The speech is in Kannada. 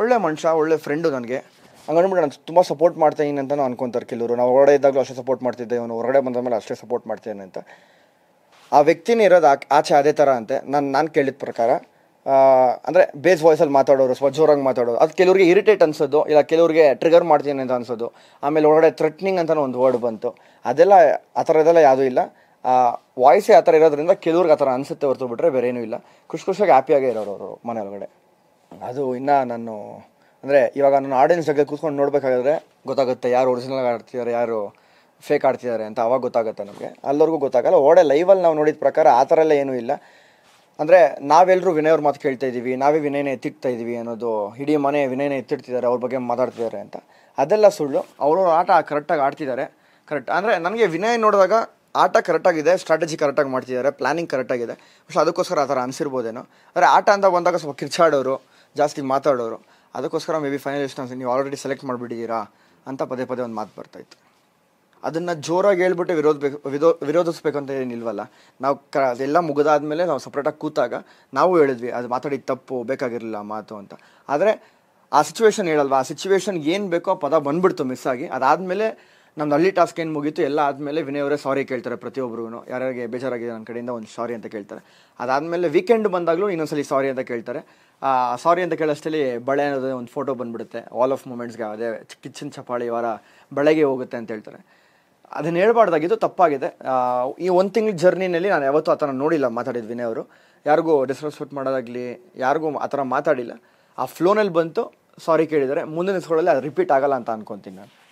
ಒಳ್ಳೆ ಮನುಷ್ಯ ಒಳ್ಳೆ ಫ್ರೆಂಡು ನನಗೆ ಹಂಗಂದ್ರೆ ನಾನು ತುಂಬ ಸಪೋರ್ಟ್ ಮಾಡ್ತೇನೆ ಅಂತ ಅನ್ಕೊತಾರೆ ಕೆಲವರು ನಾವು ಹೊರಗಡೆ ಇದ್ದಾಗಲೂ ಅಷ್ಟೇ ಸಪೋರ್ಟ್ ಮಾಡ್ತಿದ್ದೆ ಇವನು ಹೊರಗಡೆ ಬಂದ ಮೇಲೆ ಅಷ್ಟೇ ಸಪೋರ್ಟ್ ಮಾಡ್ತೇನೆ ಅಂತ ಆ ವ್ಯಕ್ತಿನೇ ಇರೋದು ಆಚೆ ಅದೇ ಥರ ಅಂತೆ ನಾನು ನಾನು ಕೇಳಿದ ಪ್ರಕಾರ ಅಂದರೆ ಬೇಸ್ ವಾಯ್ಸಲ್ಲಿ ಮಾತಾಡೋರು ಸ್ವಲ್ಪ ಜೋರಾಗಿ ಮಾತಾಡೋರು ಅದು ಕೆಲವರಿಗೆ ಇರಿಟೇಟ್ ಅನ್ಸೋದು ಇಲ್ಲ ಕೆಲವರಿಗೆ ಟ್ರಿಗರ್ ಮಾಡ್ತೀನಿ ಅಂತ ಅನ್ಸೋದು ಆಮೇಲೆ ಒಳಗಡೆ ಥ್ರೆಟ್ನಿಂಗ್ ಅಂತ ಒಂದು ವರ್ಡ್ ಬಂತು ಅದೆಲ್ಲ ಆ ಥರದ್ದೆಲ್ಲ ಯಾವುದೂ ಇಲ್ಲ ವಾಯ್ಸೇ ಆ ಥರ ಇರೋದ್ರಿಂದ ಕೆಲವ್ರಿಗೆ ಆ ಥರ ಅನಿಸುತ್ತೆ ಹೊರತು ಬಿಟ್ಟರೆ ಬೇರೆ ಏನೂ ಇಲ್ಲ ಖುಷಿ ಖುಷಿಯಾಗಿ ಹ್ಯಾಪಿಯಾಗೇ ಇರೋರು ಅವರು ಮನೆ ಒಳಗಡೆ ಅದು ಇನ್ನೂ ನಾನು ಅಂದರೆ ಇವಾಗ ನಾನು ಆಡಿಯನ್ಸ್ ಜೊತೆ ಕೂತ್ಕೊಂಡು ನೋಡಬೇಕಾದ್ರೆ ಗೊತ್ತಾಗುತ್ತೆ ಯಾರು ಒರಿಜಿನಲ್ ಆಡ್ತಿದ್ದಾರೆ ಯಾರು ಫೇಕ್ ಆಡ್ತಿದ್ದಾರೆ ಅಂತ ಅವಾಗ ಗೊತ್ತಾಗುತ್ತೆ ನಮಗೆ ಅಲ್ಲವರೆಗೂ ಗೊತ್ತಾಗಲ್ಲ ಓಡೆ ಲೈವಲ್ಲಿ ನಾವು ನೋಡಿದ ಪ್ರಕಾರ ಆ ಥರ ಎಲ್ಲ ಏನೂ ಇಲ್ಲ ಅಂದರೆ ನಾವೆಲ್ಲರೂ ವಿನಯವ್ರ ಮಾತು ಕೇಳ್ತಾ ಇದ್ದೀವಿ ನಾವೇ ವಿನಯನ ಎತ್ತಿಡ್ತಾ ಇದ್ದೀವಿ ಅನ್ನೋದು ಇಡೀ ಮನೆ ವಿನಯನ ಎತ್ತಿಡ್ತಿದ್ದಾರೆ ಅವ್ರ ಬಗ್ಗೆ ಮಾತಾಡ್ತಿದ್ದಾರೆ ಅಂತ ಅದೆಲ್ಲ ಸುಳ್ಳು ಅವರು ಆಟ ಕರೆಕ್ಟಾಗಿ ಆಡ್ತಿದ್ದಾರೆ ಕರೆಕ್ಟ್ ಅಂದರೆ ನನಗೆ ವಿನಯ ನೋಡಿದಾಗ ಆಟ ಕರೆಕ್ಟಾಗಿದೆ ಸ್ಟ್ರಾಟಜಿ ಕರೆಕ್ಟಾಗಿ ಮಾಡ್ತಿದ್ದಾರೆ ಪ್ಲಾನಿಂಗ್ ಕರೆಕ್ಟಾಗಿದೆ ಸೊ ಅದಕ್ಕೋಸ್ಕರ ಆ ಥರ ಅನಿಸಿರ್ಬೋದೇನೋ ಆದರೆ ಆಟ ಅಂತ ಬಂದಾಗ ಸ್ವಲ್ಪ ಕಿರ್ಚಾಡೋರು ಜಾಸ್ತಿ ಮಾತಾಡೋರು ಅದಕ್ಕೋಸ್ಕರ ಮೇ ಬಿ ಫೈನಲಿಸ್ಟ್ ನೀವು ಆಲ್ರೆಡಿ ಸೆಲೆಕ್ಟ್ ಮಾಡಿಬಿಟ್ಟಿದ್ದೀರಾ ಅಂತ ಪದೇ ಪದೇ ಒಂದು ಮಾತು ಬರ್ತಾಯಿತ್ತು ಅದನ್ನು ಜೋರಾಗಿ ಹೇಳ್ಬಿಟ್ಟು ವಿರೋಧಬೇಕು ವಿರೋ ವಿರೋಧಿಸ್ಬೇಕಂತ ಅಂತ ಏನಿಲ್ವಲ್ಲ ನಾವು ಕ ಅದೆಲ್ಲ ಮುಗಿದಾದ್ಮೇಲೆ ನಾವು ಸಪ್ರೇಟಾಗಿ ಕೂತಾಗ ನಾವು ಹೇಳಿದ್ವಿ ಅದು ಮಾತಾಡಿದ ತಪ್ಪು ಬೇಕಾಗಿರಲಿಲ್ಲ ಮಾತು ಅಂತ ಆದರೆ ಆ ಸಿಚುವೇಶನ್ ಹೇಳಲ್ವ ಆ ಸಿಚುವೇಶನ್ ಏನು ಬೇಕೋ ಪದ ಬಂದ್ಬಿಡ್ತು ಮಿಸ್ ಆಗಿ ಅದಾದಮೇಲೆ ನಮ್ದು ಹಳ್ಳಿ ಟಾಸ್ಕ್ ಏನು ಮುಗೀತು ಎಲ್ಲ ಆದಮೇಲೆ ವಿನಯ್ ಅವರೇ ಸಾರಿ ಕೇಳ್ತಾರೆ ಪ್ರತಿಯೊಬ್ಬರೂ ಯಾರ್ಯಾರಿಗೆ ಬೇಜಾರಾಗಿದೆ ನನ್ನ ಕಡೆಯಿಂದ ಒಂದು ಸಾರಿ ಅಂತ ಕೇಳ್ತಾರೆ ಅದಾದಮೇಲೆ ವೀಕೆಂಡ್ ಬಂದಾಗಲೂ ಇನ್ನೊಂದ್ಸಲಿ ಸಾರಿ ಅಂತ ಕೇಳ್ತಾರೆ ಸಾರಿ ಅಂತ ಕೇಳೋಷ್ಟಲ್ಲಿ ಬಳೆ ಅನ್ನೋದೇ ಒಂದು ಫೋಟೋ ಬಂದುಬಿಡುತ್ತೆ ಆಲ್ ಆಫ್ ಮೂಮೆಂಟ್ಸ್ಗೆ ಅದೇ ಕಿಚನ್ ಚಪಾಳಿ ವಾರ ಬಳೆಗೆ ಹೋಗುತ್ತೆ ಅಂತ ಹೇಳ್ತಾರೆ ಅದನ್ನು ಹೇಳ್ಬಾರ್ದಾಗಿದ್ದು ತಪ್ಪಾಗಿದೆ ಈ ಒಂದು ತಿಂಗಳ ಜರ್ನಿನಲ್ಲಿ ನಾನು ಯಾವತ್ತೂ ಆ ಥರ ನೋಡಿಲ್ಲ ಮಾತಾಡಿದ ವಿನಯ್ ಅವರು ಯಾರಿಗೂ ಡಿಸ್ರೆಸ್ಪೆಕ್ಟ್ ಮಾಡೋದಾಗಲಿ ಯಾರಿಗೂ ಆ ಥರ ಮಾತಾಡಿಲ್ಲ ಆ ಫ್ಲೋನಲ್ಲಿ ಬಂತು ಸಾರಿ ಕೇಳಿದರೆ ಮುಂದಿನ ಸ್ಕೂಲಲ್ಲಿ ಅದು ರಿಪೀಟ್ ಆಗಲ್ಲ ಅಂತ ಅನ್ಕೊತೀನಿ ನಾನು